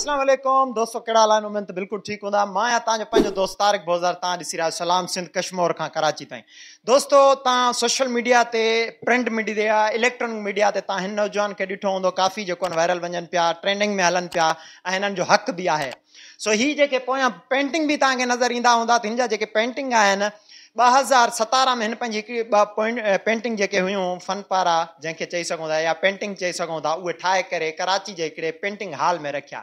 السلام علیکم بالکل ٹھیک ہوں دوست بوزار سلام سنتھ کشمور کا کراچی تھی دوستوں سوشل میڈیا سے پرینٹ میڈیا الک میڈیا ان نوجوان کے دھٹو ہوں کا وائرل وجن پہ ٹرینڈنگ میں ہلن پہ حق بھی ہے سو یہاں پینٹنگ بھی تا نظر انا ہوں انجا پینٹنگ آپ بزار ستارہ میں پینٹنگ ہو فن پارا جن کے چیزوں یا پینٹنگ چیزوں کا وہاچی پینٹنگ ہال میں رکھا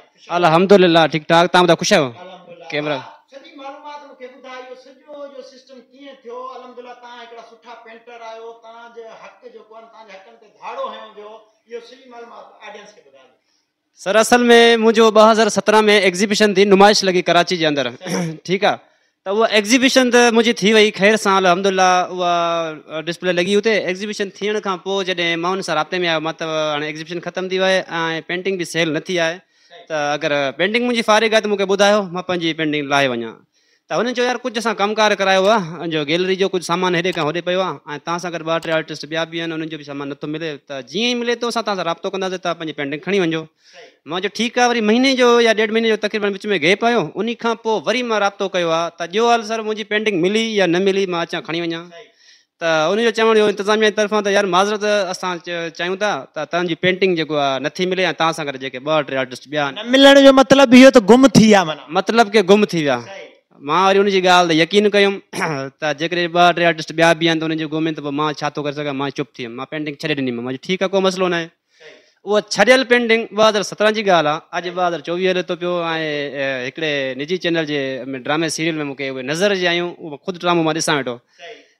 الحمدللہ ٹھیک ٹھاک تام دا خوش ہو سر اصل میں مجھے ب سترہ میں ایگزیبیشن دی نمائش لگی کراچی کے اندر ٹھیک ہے تو وہ ایگزیبیشن تو مجھے خیر سے الحمدللہ وہ ڈسپلے لگی ہوتے ایگزیبیشن تھے ان سے رابطے میں آیا مطلب ایگزیبیشن ختم دی ہے پینٹنگ بھی سیل نہ تو اگر پینٹنگ میری فارغ ہے تو مجھے بداؤ میں پینٹنگ لائے واج کچھ اب کم کار کرایا ہے گیلری جو کچھ سامان ایڈے کھانا پوا ہے تا اگر بار ٹرے آرٹسٹ بہت بھی ہیں ان سامان نو ملے تو جی ملے تو رابطہ کریں پینٹنگ کھڑی وجوہ ٹھیک ہے مہینوں کو یا ڈے مہینوں کے تقریباً ویچ میں گیپ آئیں ان وی رابطہ کیا ہے تو جو حال سر مجھے پینٹنگ ملی یا نہ ملی میں اچھا کھڑی وا تو انہوں کے چوتظامیہ طرف تو یار معذرت اچان چاہیوں جی پینٹنگ نتھی ملے تا گھر آرٹسٹ مطلب کہ گم تری ان کی یقین کیم تک بے آرٹسٹ بیا بیا تو ان کر سکا سا چپ تھی پینٹنگ چیز کو کوئی مسئلہ نہ وہ چھڑیل پینٹنگ ب اج سترہ کی تو پیو ایکڑے نجی چینل ڈرامے سیریل میں نظر جی آئیے وہ خود ڈراموں میں سساں ویٹ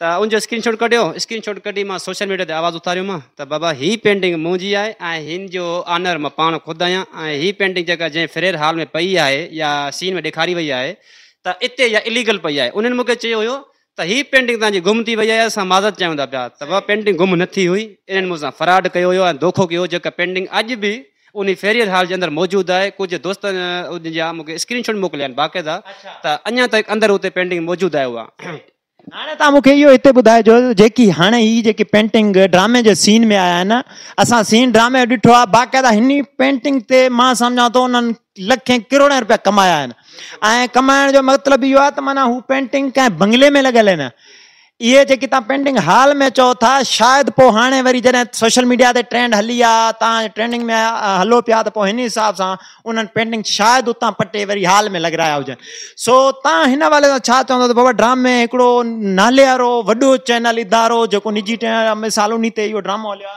تو انہوں اسکرین شاٹ کڈی اسکرین شاٹ کڈی سوشل میڈیا تواز تا بابا ہاں پینٹنگ میج ہے ہن جو آنر پان خود آیا ہی پینٹنگ جگہ جی فریر حال میں پئی ہے یا سین میں دکھاری وئی ہے تا اتے یا الیگل پئی ہے ان پینٹنگ تعلیم گم تھی ہے مادرت چاہوں گا پہا پینٹنگ گُم نتی ہوئی انسان فراڈ کیا ہوکھا پینٹنگ اج بھی ان فیریر حال جے اندر موجود ہے کچھ دوست اسکرین شوٹ موکل باقاعدہ تو اِن تک اندر پینٹنگ موجود ہے ہوا ہاں تمہیں یہ بائجی ہانے یہ پینٹنگ ڈرامے جو سین میں آیا ہے نا اصل سین ڈرامے ڈٹھو باقاعدہ ان پینٹنگ سے سمجھا تو ان لکھیں کروڑے روپیہ کمایا ہے کمائن کا مطلب یہ پینٹنگ کئی بنگلے میں لگے ہے نا یہ جے تب پینڈنگ حال میں چو تھا شاید پو ہانے وری جنہیں سوشل میڈیا دے ٹرینڈ ہلیا تا ٹرینڈنگ میں ہلو پیا پو ہنی صاحب سا انہیں پینڈنگ شاید اتا پٹے وری حال میں لگ رہا ہو جائے سو تا ہنہ والے تاکہ حوالے سے بابا ڈرام میں ایک نالے آرو وڈو چینل جو اداروں نیجی یہ ڈرام ہو لیا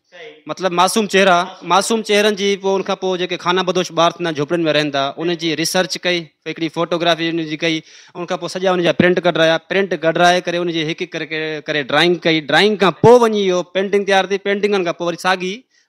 مطلب ماسم چہرہ ماسم چہرن کی جی ان کا کھانا بدوش بار تھے جھوپڑی میں رہن تھا جی جی ان کی ریسرچ کئی ایک فوٹوگرافی کئی انہوں سیا ان پرنٹ گدرا پرینٹ کڑائے کرائنگ کئی ڈرائنگ کا پینٹنگ تیار تھی پینٹنگ ساگی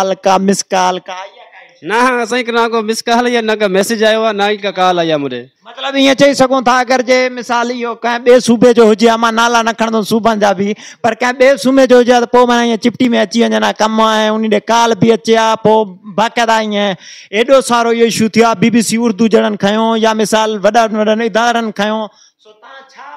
کال کا مس کال کا آئی نہ اسیں کنا کو مس کال یا نہ کا میسج آیا نہ ہی کا کال آیا مرے مطلب یہ چاہی سکو تھا اگر جے مثال یہ کہ بے صوبے جو ہو جے اما نالا نہ کھن دو صوبہ جا بھی پر کہ بے صوبے جو ہو جے پو میں چپٹی میں اچی جانا کم ہے ان دے کال بھی اچیا پو باقاعدہ ہیں ایڈو سارو ایشو تھیا بی بی سی اردو جڑن کھیو یا مثال وڈا وڈا ادارن کھیو سو تا چھا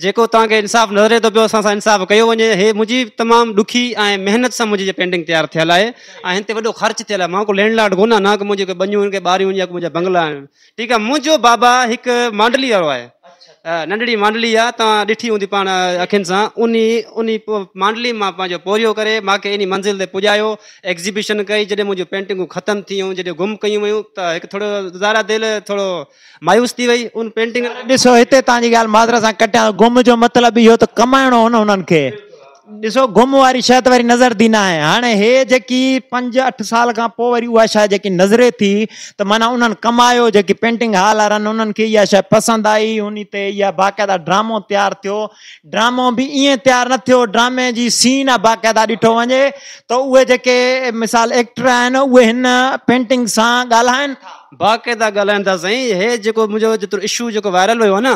جی تاکہ انصاف نظرے تو پیسہ انصاف کیا تمام دکھی محنت سے مجھے پینٹنگ تیار تھل ہے خرچ تھل ہے لینڈ لاڈ کو بندی باریوں یا بنلا مجھے بابا ایک مانڈلی والا ہے ننڈڑی مانڈلی ہوندی پانا اکھن اخین انی انی مانڈلی جو پوریو کرے انی منزل دے پوجا ایکزیبیشن کئی جی مجھے پینٹنگ ختم کی گم کئی ہوں تا ایک تھوڑا زارا دل تھوڑا مایوس تھی وئی ان پینٹنگ کٹیا گمائنو کے گم والی شاید ویری نظر دی نہ ہاں یہ پنج اٹھ سال کا شاید نظرے تھی تو مانا ان کمایا پینٹنگ ہال والا ان کی شاید پسند آئی باقی دا ڈرام تیار تھو ڈرام بھی یہ تیار نہ ڈرامے جی سین دا دھٹو وجے تو وہ مثال ایکٹر وہ ہن پینٹنگ سے تھا واقع تھا گال سی جو مجھے اشو جو وائرل ہونے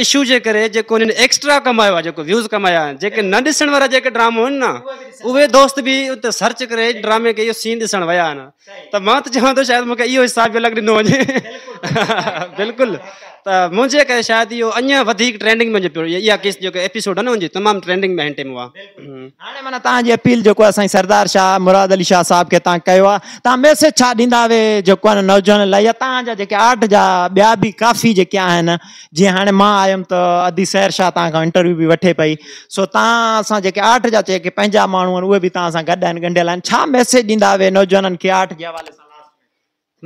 اشو کے انسٹرا کمایا ہے ویوز کمایا نہ ڈسن ڈراموں وہ دوست بھی اتنے سرچ کر ڈرامے کے یہ سین ڈسن وایا تو میں تو چھوٹ مجھے یہ ساتھ وجہ بالکل تو شاید مطلب اپیل سردار شاہ مراد علی شاہ صاحب کے تعلق میسج ہوئے نوجوان یا آرٹ جا بھی کافی آن جی ہاں میں آئم تو ادی سیر شاہٹرو بھی وے پہ سو تاسا آرٹ جا کے منسا گھنٹہ گنڈیل میسج ڈے نوجوان کے آرٹ کے حوالے سے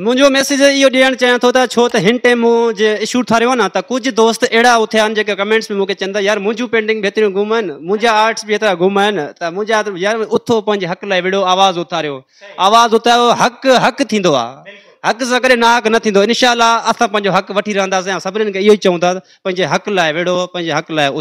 مجھے میسج یہ دینا چاہیں تو چھو تو ان ٹائم جی اشو ٹھارو نا کچھ دوست اڑا اتیا کمنٹس میں چاہتا ہے یار مجھے پینٹنگ گمن مجھے آرٹس بھی گُما تو مجھے یار اتوے حق لو آواز اتارے آواز اتارو حق حق حق سے ناک نہ ان شاء اللہ اب حق ویٹ رہ کے یہ چیز حق لڑوے حق لائو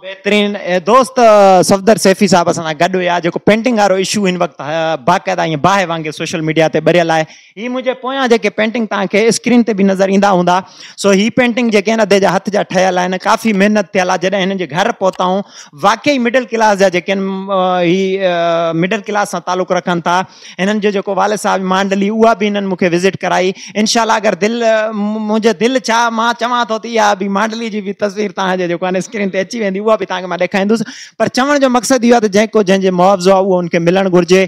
بہترین دوست صفدر سیفی صاحب اسنا سا جو پینٹنگ ایشو ان وقت ہاں، باقاعدہ یہ باہے وانگے سوشل میڈیا تے برل ہے یہ مجھے پویا جے کہ پینٹنگ تا اسکرین تے بھی نظر انا ہوں سو ہی پینٹنگ جے جی ادے جا ہاتھ جا لائن کافی محنت ٹھل ہے جی گھر پوتا ہوں واقعی مڈل جے جا ہی مڈل کلاس سے تعلق رکھن تھا ان کو والد صاحب مانڈلی اُوب بھی ان وزٹ کرائی انشاءاللہ اگر دل مجھے دل یا بھی مانڈلی جی بھی تصویر جے تعلیم اسکرین تے اچھی ویندی بھی چونک مقصد یہ ملن گرے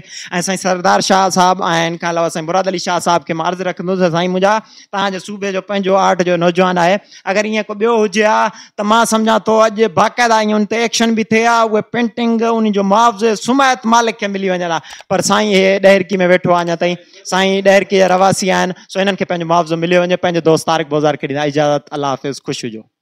سردار شاہ صاحب مراد علی شاہ صاحب کے مارز رکھ سائی صوبے آرٹ جو نوجوان ہے اگر یہاں ہوج سمجھا تو باقاعدہ بھی پینٹنگ انوضمت مالک کے ملی وجہ پر سائی یہ ڈہرکی میںہرکی روسی معاوض ملو دوست بازار اجازت اللہ حافظ خوش ہوج